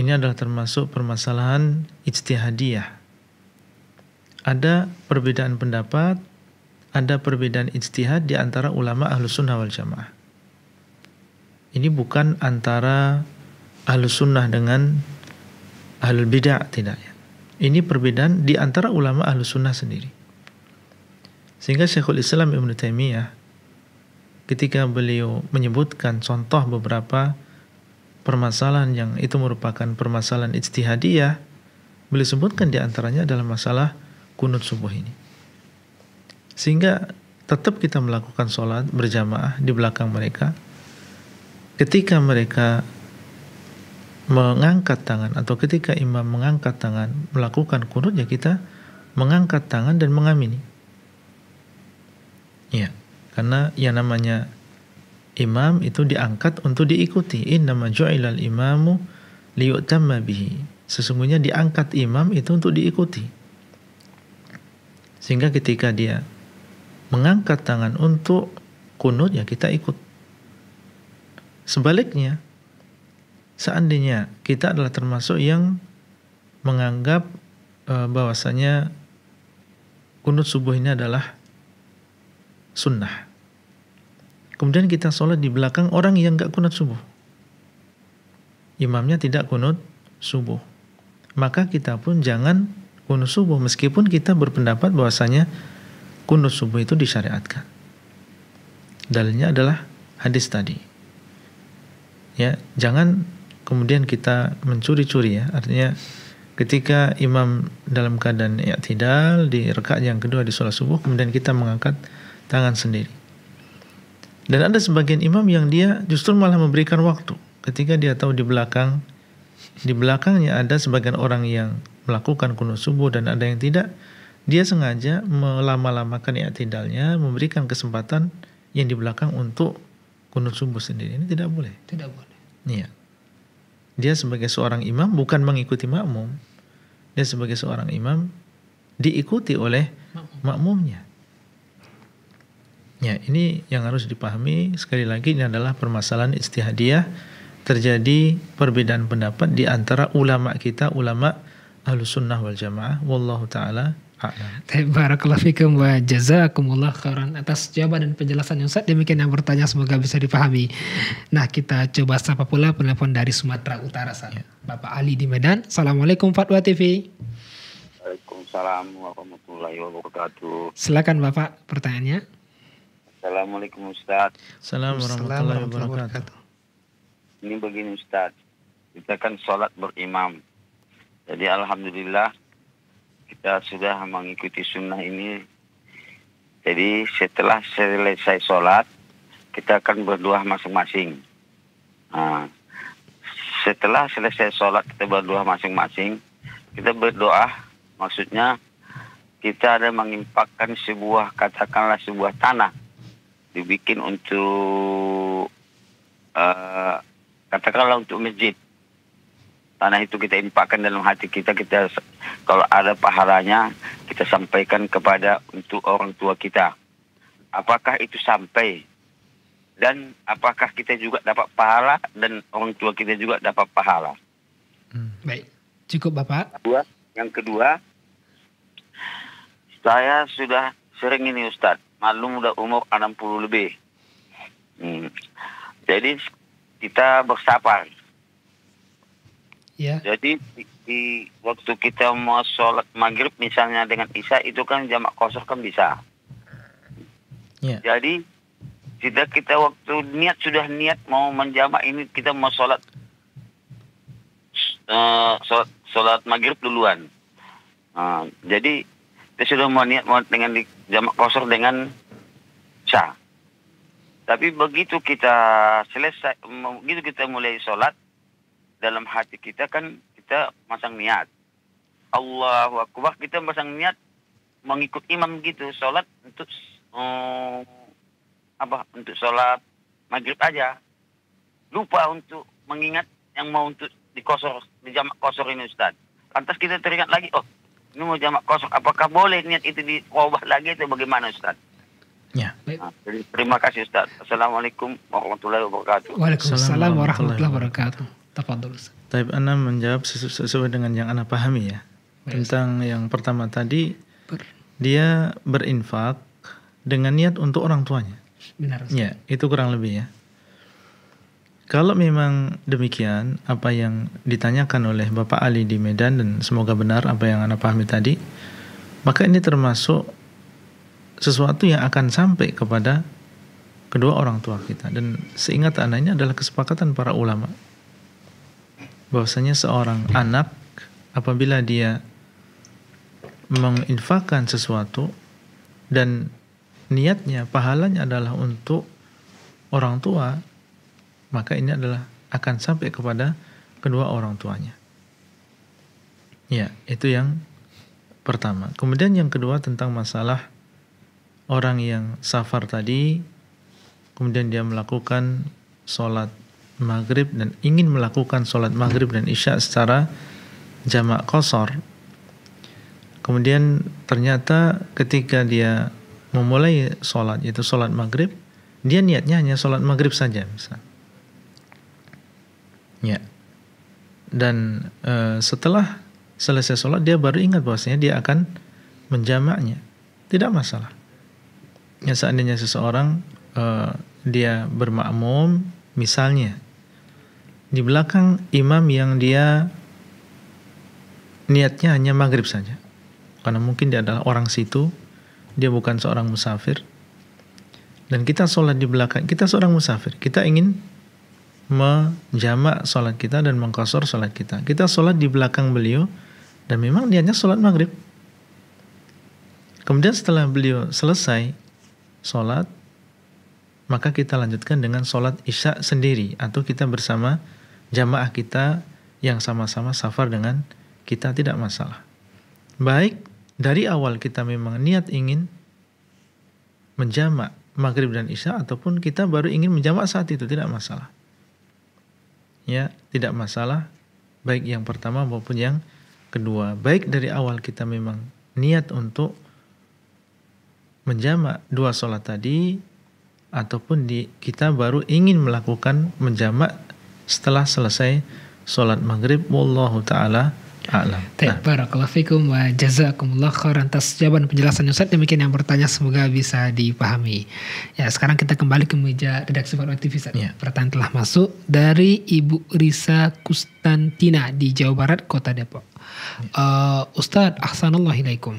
ini adalah termasuk permasalahan ijtihadiyah. Ada perbedaan pendapat, ada perbedaan ijtihad di antara ulama ahlus sunnah wal jamaah. Ini bukan antara ahlus sunnah dengan ahlul bid'ah, tidak ya. Ini perbedaan di antara ulama ahlus sunnah sendiri sehingga Syekhul Islam Ibn Taimiyah ketika beliau menyebutkan contoh beberapa permasalahan yang itu merupakan permasalahan ijtihadiyah, beliau sebutkan di antaranya adalah masalah kunut subuh ini. Sehingga tetap kita melakukan sholat berjamaah di belakang mereka. Ketika mereka mengangkat tangan atau ketika imam mengangkat tangan melakukan kunut ya kita mengangkat tangan dan mengamini. Iya. Karena yang namanya imam itu diangkat untuk diikuti. Innama ju'ilal imamu liyutamma bihi. Sesungguhnya diangkat imam itu untuk diikuti. Sehingga ketika dia mengangkat tangan untuk kunut ya kita ikut. Sebaliknya, seandainya kita adalah termasuk yang menganggap e, bahwasanya kunut subuh ini adalah sunnah. Kemudian kita sholat di belakang orang yang nggak kunut subuh. Imamnya tidak kunut subuh. Maka kita pun jangan kunut subuh meskipun kita berpendapat bahwasanya kunut subuh itu disyariatkan. Dalilnya adalah hadis tadi. Ya, jangan kemudian kita mencuri-curi ya. Artinya ketika imam dalam keadaan ya di rekat yang kedua di sholat subuh kemudian kita mengangkat tangan sendiri. Dan ada sebagian imam yang dia justru malah memberikan waktu ketika dia tahu di belakang di belakangnya ada sebagian orang yang melakukan kunut subuh dan ada yang tidak, dia sengaja melama-lamakan ya memberikan kesempatan yang di belakang untuk kunut subuh sendiri. Ini tidak boleh. Tidak boleh. Iya. Dia sebagai seorang imam bukan mengikuti makmum. Dia sebagai seorang imam diikuti oleh makmum. makmumnya. Ya, ini yang harus dipahami sekali lagi ini adalah permasalahan istihadiyah terjadi perbedaan pendapat di antara ulama kita, ulama Ahlus Sunnah wal Jamaah. Wallahu taala Baik, fikum wa jazakumullah khairan atas jawaban dan penjelasan yang Ustaz. Demikian yang bertanya semoga bisa dipahami. Nah, kita coba sapa pula penelpon dari Sumatera Utara sana. Ya. Bapak Ali di Medan. Assalamualaikum Fatwa TV. Waalaikumsalam warahmatullahi wabarakatuh. Silakan Bapak pertanyaannya. Assalamualaikum Ustaz. Assalamualaikum warahmatullahi wabarakatuh. Ini begini Ustaz, kita kan sholat berimam. Jadi Alhamdulillah kita sudah mengikuti sunnah ini. Jadi setelah selesai sholat, kita akan berdoa masing-masing. Nah, setelah selesai sholat kita berdoa masing-masing, kita berdoa maksudnya kita ada mengimpakkan sebuah katakanlah sebuah tanah dibikin untuk uh, katakanlah untuk masjid tanah itu kita impakan dalam hati kita kita kalau ada pahalanya kita sampaikan kepada untuk orang tua kita apakah itu sampai dan apakah kita juga dapat pahala dan orang tua kita juga dapat pahala hmm, baik cukup bapak yang kedua saya sudah sering ini Ustadz malum udah umur 60 lebih. Hmm. Jadi kita bersabar. Ya. Jadi di, di waktu kita mau sholat maghrib misalnya dengan isya itu kan jamak kosor kan bisa. Ya. Jadi tidak kita waktu niat sudah niat mau menjamak ini kita mau sholat uh, sholat, sholat maghrib duluan. Uh, jadi dia sudah mau niat mau dengan di, jamak kosor dengan sah. Tapi begitu kita selesai, begitu kita mulai sholat, dalam hati kita kan kita masang niat. Allahu Akbar, kita masang niat mengikut imam gitu, sholat untuk um, apa untuk sholat maghrib aja. Lupa untuk mengingat yang mau untuk dikosor, di jamak kosor ini Ustaz. Lantas kita teringat lagi, oh ini mau jamak kosong apakah boleh niat itu diubah lagi atau bagaimana Ustaz? Ya, baik. Nah, terima kasih Ustaz. Assalamualaikum warahmatullahi wabarakatuh. Waalaikumsalam warahmatullahi wabarakatuh. Tafadhol Ustaz. Taib Ana menjawab sesu sesuai dengan yang Ana pahami ya. Baik, Tentang Ustaz. yang pertama tadi Ber. dia berinfak dengan niat untuk orang tuanya. Benar Ustaz. Ya, itu kurang lebih ya. Kalau memang demikian, apa yang ditanyakan oleh Bapak Ali di Medan dan semoga benar apa yang Anda pahami tadi, maka ini termasuk sesuatu yang akan sampai kepada kedua orang tua kita. Dan seingat anaknya adalah kesepakatan para ulama. Bahwasanya seorang anak apabila dia menginfakkan sesuatu dan niatnya, pahalanya adalah untuk orang tua, maka ini adalah akan sampai kepada kedua orang tuanya. Ya, itu yang pertama. Kemudian yang kedua tentang masalah orang yang safar tadi, kemudian dia melakukan sholat maghrib dan ingin melakukan sholat maghrib dan isya secara jamak kosor. Kemudian ternyata ketika dia memulai sholat, yaitu sholat maghrib, dia niatnya hanya sholat maghrib saja misalnya. Ya. Dan e, setelah selesai sholat dia baru ingat bahwasanya dia akan menjamaknya. Tidak masalah. Ya seandainya seseorang e, dia bermakmum misalnya di belakang imam yang dia niatnya hanya maghrib saja. Karena mungkin dia adalah orang situ, dia bukan seorang musafir. Dan kita sholat di belakang, kita seorang musafir, kita ingin menjamak sholat kita dan mengkosor sholat kita. Kita sholat di belakang beliau dan memang niatnya sholat maghrib. Kemudian setelah beliau selesai sholat, maka kita lanjutkan dengan sholat isya sendiri atau kita bersama jamaah kita yang sama-sama safar dengan kita tidak masalah. Baik dari awal kita memang niat ingin menjamak maghrib dan isya ataupun kita baru ingin menjamak saat itu tidak masalah ya tidak masalah baik yang pertama maupun yang kedua. Baik dari awal kita memang niat untuk menjamak dua sholat tadi ataupun di, kita baru ingin melakukan menjamak setelah selesai sholat maghrib. Wallahu ta'ala a'lam. Nah. Barakallahu fikum wa jazakumullah khairan atas jawaban penjelasan Ustaz. Demikian yang bertanya semoga bisa dipahami. Ya, sekarang kita kembali ke meja redaksi baru aktivis. Ya. Pertanyaan telah masuk dari Ibu Risa Kustantina di Jawa Barat, Kota Depok. Ya. Uh, Ustaz, ahsanullahilakum.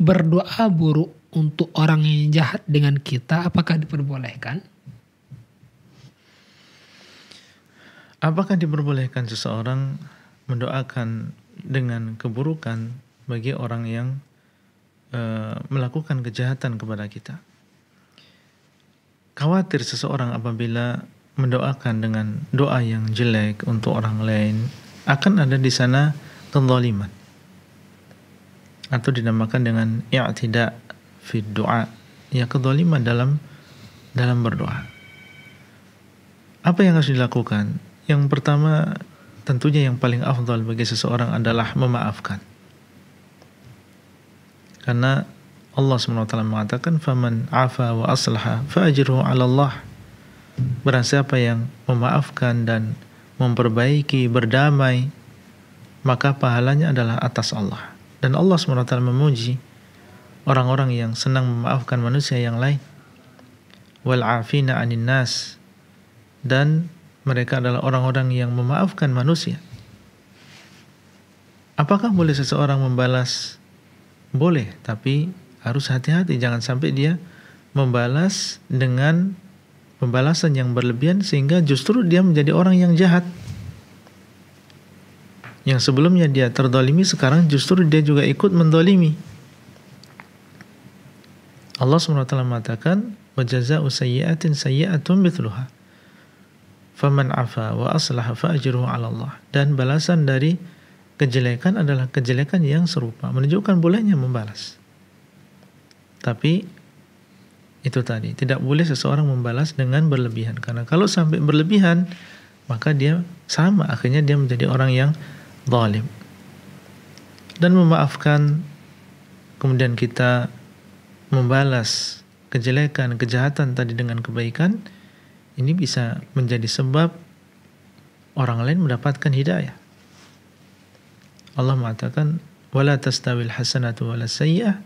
Berdoa buruk untuk orang yang jahat dengan kita apakah diperbolehkan? Apakah diperbolehkan seseorang mendoakan dengan keburukan bagi orang yang e, melakukan kejahatan kepada kita. Khawatir seseorang apabila mendoakan dengan doa yang jelek untuk orang lain akan ada di sana kezaliman atau dinamakan dengan i'tida fi doa ya kezaliman dalam dalam berdoa. Apa yang harus dilakukan? Yang pertama tentunya yang paling afdal bagi seseorang adalah memaafkan. Karena Allah SWT mengatakan, Faman afa wa aslaha fa'ajiruhu ala Allah. berarti siapa yang memaafkan dan memperbaiki, berdamai, maka pahalanya adalah atas Allah. Dan Allah SWT memuji orang-orang yang senang memaafkan manusia yang lain. Wal afina anin nas. Dan mereka adalah orang-orang yang memaafkan manusia. Apakah boleh seseorang membalas? Boleh, tapi harus hati-hati jangan sampai dia membalas dengan pembalasan yang berlebihan sehingga justru dia menjadi orang yang jahat. Yang sebelumnya dia terdolimi sekarang justru dia juga ikut mendolimi. Allah SWT mengatakan, وَجَزَاءُ سَيِّئَةٍ سَيِّئَةٌ مِثْلُهَا faman afa wa aslaha fa ajruhu 'ala Allah. Dan balasan dari kejelekan adalah kejelekan yang serupa, menunjukkan bolehnya membalas. Tapi itu tadi, tidak boleh seseorang membalas dengan berlebihan karena kalau sampai berlebihan maka dia sama akhirnya dia menjadi orang yang zalim. Dan memaafkan kemudian kita membalas kejelekan, kejahatan tadi dengan kebaikan ini bisa menjadi sebab orang lain mendapatkan hidayah. Allah mengatakan, "Wala tastawil hasanatu wala sayyi'ah,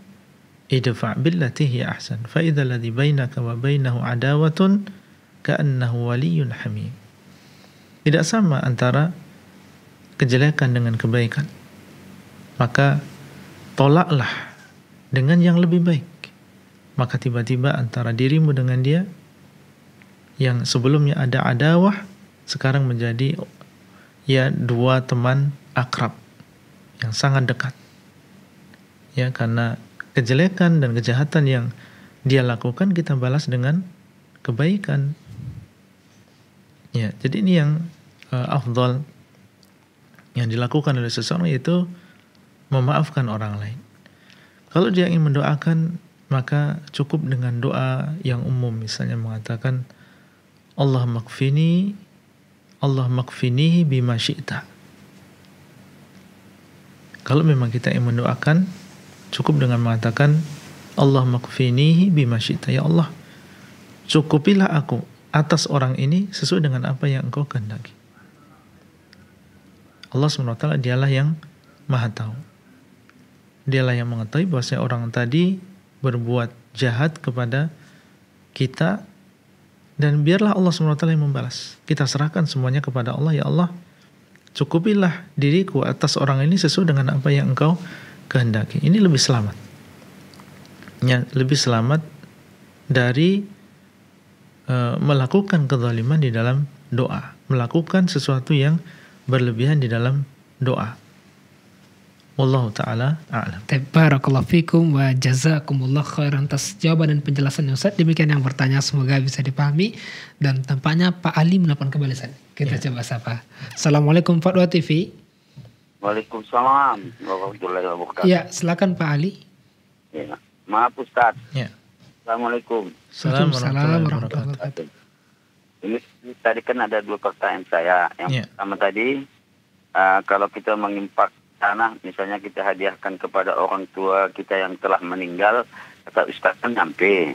idfa' billati hiya ahsan, fa idzal ladzi bainaka wa bainahu adawatun ka'annahu waliyyun hamim." Tidak sama antara kejelekan dengan kebaikan. Maka tolaklah dengan yang lebih baik. Maka tiba-tiba antara dirimu dengan dia yang sebelumnya ada adawah sekarang menjadi ya dua teman akrab yang sangat dekat. Ya karena kejelekan dan kejahatan yang dia lakukan kita balas dengan kebaikan. Ya, jadi ini yang uh, eh, afdol yang dilakukan oleh seseorang yaitu memaafkan orang lain. Kalau dia ingin mendoakan, maka cukup dengan doa yang umum, misalnya mengatakan, Allah makfini Allah makfinihi bima syi'ta kalau memang kita yang mendoakan cukup dengan mengatakan Allah makfinihi bima syi'ta ya Allah cukupilah aku atas orang ini sesuai dengan apa yang engkau kehendaki Allah SWT dialah yang maha tahu dialah yang mengetahui bahwasanya orang tadi berbuat jahat kepada kita dan biarlah Allah SWT yang membalas. Kita serahkan semuanya kepada Allah, ya Allah, cukupilah diriku atas orang ini sesuai dengan apa yang engkau kehendaki. Ini lebih selamat. Ya, lebih selamat dari uh, melakukan kezaliman di dalam doa, melakukan sesuatu yang berlebihan di dalam doa. Wallahu taala a'lam. Barakallahu fikum wa jazakumullah khairan atas jawaban dan penjelasan Ustaz. Demikian yang bertanya semoga bisa dipahami dan tampaknya Pak Ali melakukan kembali Ustaz. Kita yeah. coba sapa. Assalamualaikum Fatwa TV. Waalaikumsalam Waalaikumsalam. Ya, silakan Pak Ali. Ya. Maaf Ustaz. Ya. Assalamualaikum. Assalamualaikum warahmatullahi wabarakatuh. Ini tadi kan ada dua pertanyaan saya. Yang ya. pertama tadi uh, kalau kita mengimpak tanah misalnya kita hadiahkan kepada orang tua kita yang telah meninggal kata Ustaz kan sampai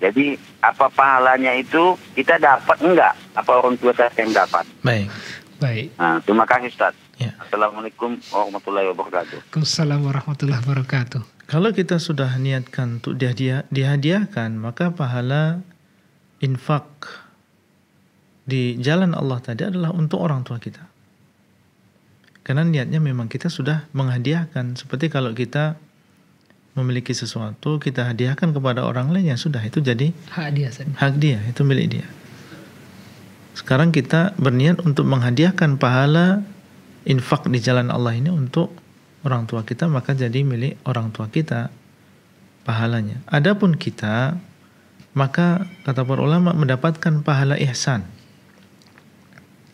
Jadi apa pahalanya itu kita dapat enggak? Apa orang tua saya yang dapat? Baik. Baik. Nah, terima kasih Ustaz. Ya. Assalamualaikum warahmatullahi wabarakatuh. Waalaikumsalam warahmatullahi wabarakatuh. Kalau kita sudah niatkan untuk dihadiah, dihadiahkan, maka pahala infak di jalan Allah tadi adalah untuk orang tua kita. Karena niatnya memang kita sudah menghadiahkan. Seperti kalau kita memiliki sesuatu, kita hadiahkan kepada orang lain yang sudah itu jadi hak dia. sendiri. Hak dia, itu milik dia. Sekarang kita berniat untuk menghadiahkan pahala infak di jalan Allah ini untuk orang tua kita, maka jadi milik orang tua kita pahalanya. Adapun kita, maka kata para ulama mendapatkan pahala ihsan.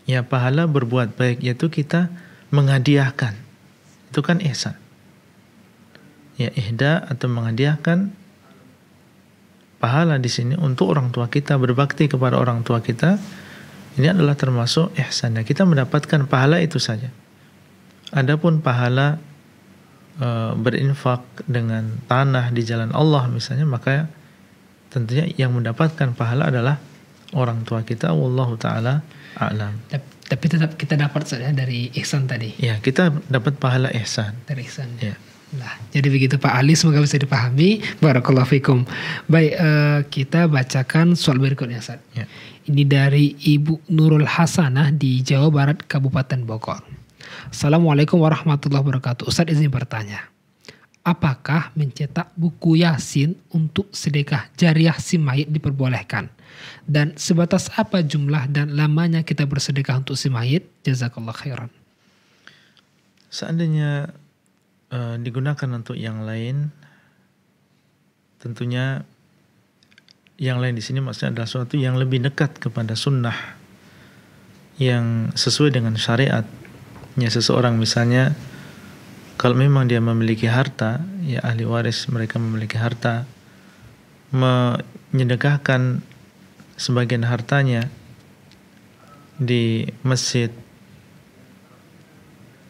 Ya, pahala berbuat baik yaitu kita menghadiahkan. Itu kan ihsan. Ya ihda atau menghadiahkan pahala di sini untuk orang tua kita berbakti kepada orang tua kita ini adalah termasuk ihsan. Nah, kita mendapatkan pahala itu saja. Adapun pahala e, berinfak dengan tanah di jalan Allah misalnya maka tentunya yang mendapatkan pahala adalah orang tua kita wallahu taala alam. Tapi tetap kita dapat saja dari ihsan tadi. Ya, kita dapat pahala ihsan. Dari ihsan. Ya. Nah, jadi begitu Pak Ali semoga bisa dipahami. Barakallahu fikum. Baik, uh, kita bacakan soal berikutnya Ustaz. Ya. Ini dari Ibu Nurul Hasanah di Jawa Barat Kabupaten Bogor. Assalamualaikum warahmatullahi wabarakatuh. Ustaz izin bertanya. Apakah mencetak buku Yasin untuk sedekah jariah si mayit diperbolehkan? Dan sebatas apa jumlah dan lamanya kita bersedekah untuk si mayit? Jazakallah khairan. Seandainya uh, digunakan untuk yang lain, tentunya yang lain di sini maksudnya adalah suatu yang lebih dekat kepada sunnah yang sesuai dengan syariatnya seseorang misalnya kalau memang dia memiliki harta, ya ahli waris mereka memiliki harta, menyedekahkan sebagian hartanya di masjid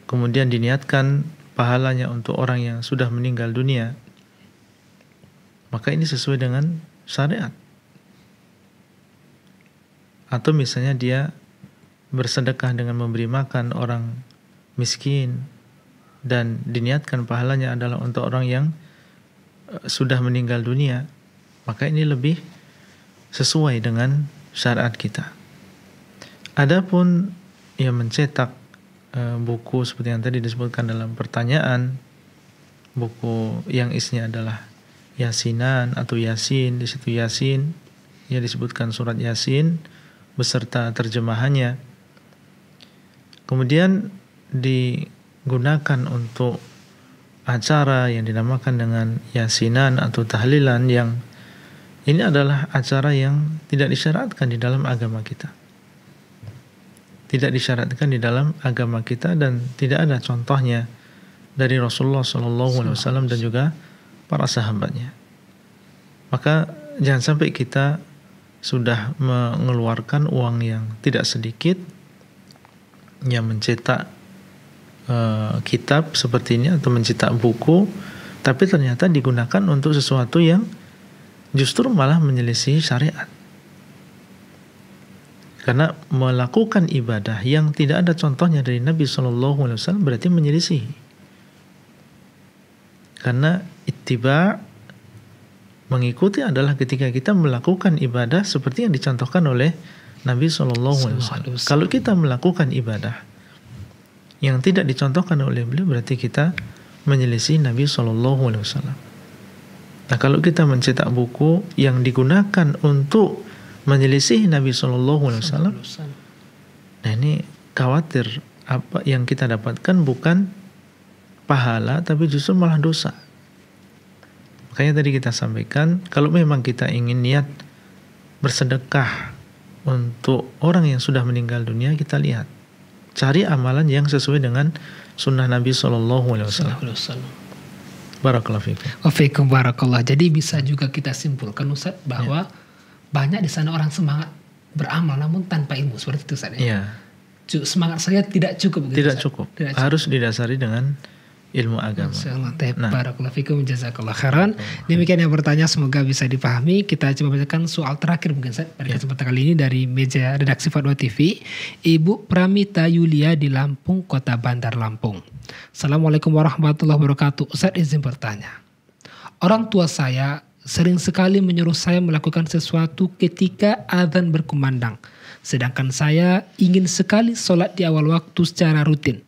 kemudian diniatkan pahalanya untuk orang yang sudah meninggal dunia maka ini sesuai dengan syariat atau misalnya dia bersedekah dengan memberi makan orang miskin dan diniatkan pahalanya adalah untuk orang yang eh, sudah meninggal dunia maka ini lebih sesuai dengan syariat kita. Adapun yang mencetak e, buku seperti yang tadi disebutkan dalam pertanyaan, buku yang isinya adalah Yasinan atau Yasin, di situ Yasin ya disebutkan surat Yasin beserta terjemahannya. Kemudian digunakan untuk acara yang dinamakan dengan yasinan atau tahlilan yang ini adalah acara yang tidak disyaratkan di dalam agama kita. Tidak disyaratkan di dalam agama kita dan tidak ada contohnya dari Rasulullah Shallallahu Alaihi Wasallam dan juga para sahabatnya. Maka jangan sampai kita sudah mengeluarkan uang yang tidak sedikit yang mencetak uh, kitab ini atau mencetak buku tapi ternyata digunakan untuk sesuatu yang justru malah menyelisih syariat. Karena melakukan ibadah yang tidak ada contohnya dari Nabi Shallallahu Alaihi Wasallam berarti menyelisih. Karena ittiba mengikuti adalah ketika kita melakukan ibadah seperti yang dicontohkan oleh Nabi Shallallahu Alaihi Wasallam. Kalau kita melakukan ibadah yang tidak dicontohkan oleh beliau berarti kita menyelisih Nabi Shallallahu Alaihi Wasallam. Nah, kalau kita mencetak buku yang digunakan untuk menyelisih Nabi Shallallahu Alaihi Wasallam, nah ini khawatir apa yang kita dapatkan bukan pahala tapi justru malah dosa. Makanya tadi kita sampaikan kalau memang kita ingin niat bersedekah untuk orang yang sudah meninggal dunia kita lihat cari amalan yang sesuai dengan sunnah Nabi Shallallahu Alaihi Wasallam. Barakallah fikum. Wafikum barakallah. Jadi bisa juga kita simpulkan Ustaz bahwa ya. banyak di sana orang semangat beramal namun tanpa ilmu seperti itu Ustaz ya. ya. Semangat saya tidak cukup. tidak, gitu, cukup. tidak cukup. Harus didasari dengan ilmu agama. Masyaallah. Nah. Barakallahu fikum jazakallah khairan. Demikian yang bertanya semoga bisa dipahami. Kita coba bacakan soal terakhir mungkin saya pada ya. kesempatan kali ini dari meja redaksi Fatwa TV, Ibu Pramita Yulia di Lampung, Kota Bandar Lampung. Assalamualaikum warahmatullahi wabarakatuh. Ustaz izin bertanya. Orang tua saya sering sekali menyuruh saya melakukan sesuatu ketika azan berkumandang. Sedangkan saya ingin sekali sholat di awal waktu secara rutin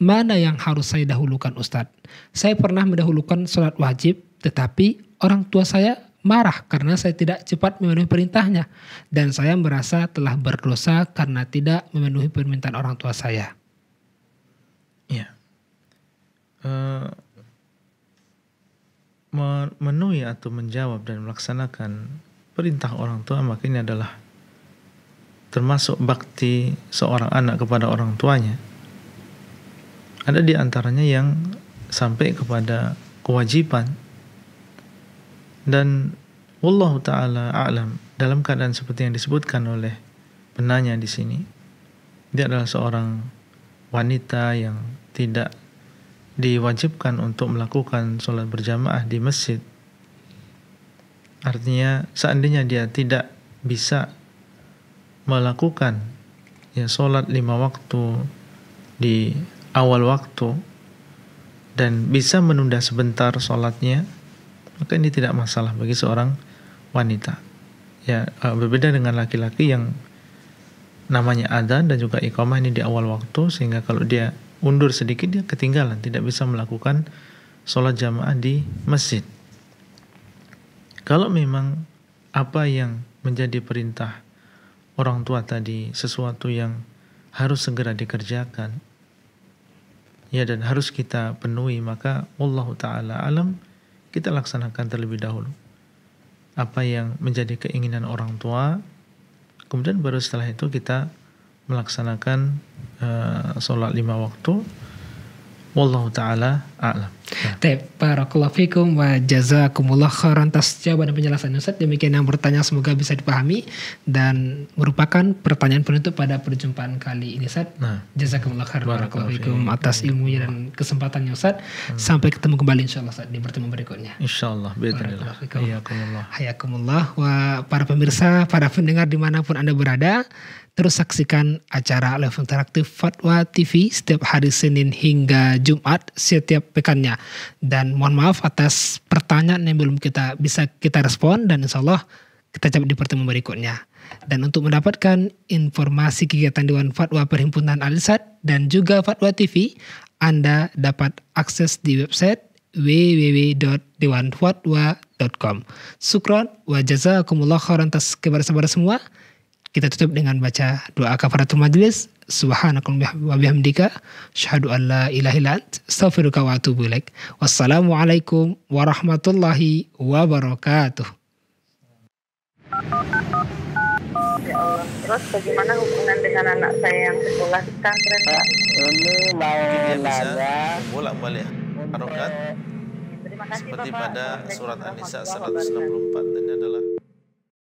mana yang harus saya dahulukan Ustadz? Saya pernah mendahulukan sholat wajib, tetapi orang tua saya marah karena saya tidak cepat memenuhi perintahnya. Dan saya merasa telah berdosa karena tidak memenuhi permintaan orang tua saya. Ya. Uh, memenuhi atau menjawab dan melaksanakan perintah orang tua makanya adalah termasuk bakti seorang anak kepada orang tuanya ada di antaranya yang sampai kepada kewajiban dan Allah taala alam dalam keadaan seperti yang disebutkan oleh penanya di sini dia adalah seorang wanita yang tidak diwajibkan untuk melakukan sholat berjamaah di masjid artinya seandainya dia tidak bisa melakukan ya sholat lima waktu di awal waktu dan bisa menunda sebentar sholatnya, maka ini tidak masalah bagi seorang wanita. Ya, eh, berbeda dengan laki-laki yang namanya adzan dan juga iqamah ini di awal waktu sehingga kalau dia undur sedikit dia ketinggalan, tidak bisa melakukan sholat jamaah di masjid. Kalau memang apa yang menjadi perintah orang tua tadi sesuatu yang harus segera dikerjakan, ya dan harus kita penuhi maka Allah taala alam kita laksanakan terlebih dahulu apa yang menjadi keinginan orang tua kemudian baru setelah itu kita melaksanakan uh, sholat lima waktu Wallahu taala a'lam. Ya. Baik, barakallahu fikum wa jazakumullah khairan atas jawaban dan penjelasan Ustaz. Demikian yang bertanya semoga bisa dipahami dan merupakan pertanyaan penutup pada perjumpaan kali ini Ustaz. Nah. Jazakumullah khairan barakallahu fikum atas ilmunya dan kesempatannya Ustaz. Hmm. Sampai ketemu kembali insyaallah Ustaz di pertemuan berikutnya. Insyaallah. bismillahirrahmanirrahim. Hayakumullah. Hayakumullah wa para pemirsa, para pendengar dimanapun Anda berada. Terus saksikan acara Live Interaktif Fatwa TV setiap hari Senin hingga Jumat setiap pekannya. Dan mohon maaf atas pertanyaan yang belum kita bisa kita respon dan insya Allah kita jumpa di pertemuan berikutnya. Dan untuk mendapatkan informasi kegiatan Dewan Fatwa Perhimpunan al dan juga Fatwa TV, Anda dapat akses di website www.dewanfatwa.com. Sukron wa jazakumullah khairan atas kepada semua. Kita tutup dengan baca doa kafaratul majlis. Subhanakallahumma wa bihamdika syahadu an la ilaha illa ant astaghfiruka wa atubu ilaik. Wassalamualaikum warahmatullahi wabarakatuh. Terus bagaimana hubungan dengan anak saya yang sekolah di pesantren? ini mau nanya. Bolak balik ya. harokat. Seperti pada surat An-Nisa 164 dan adalah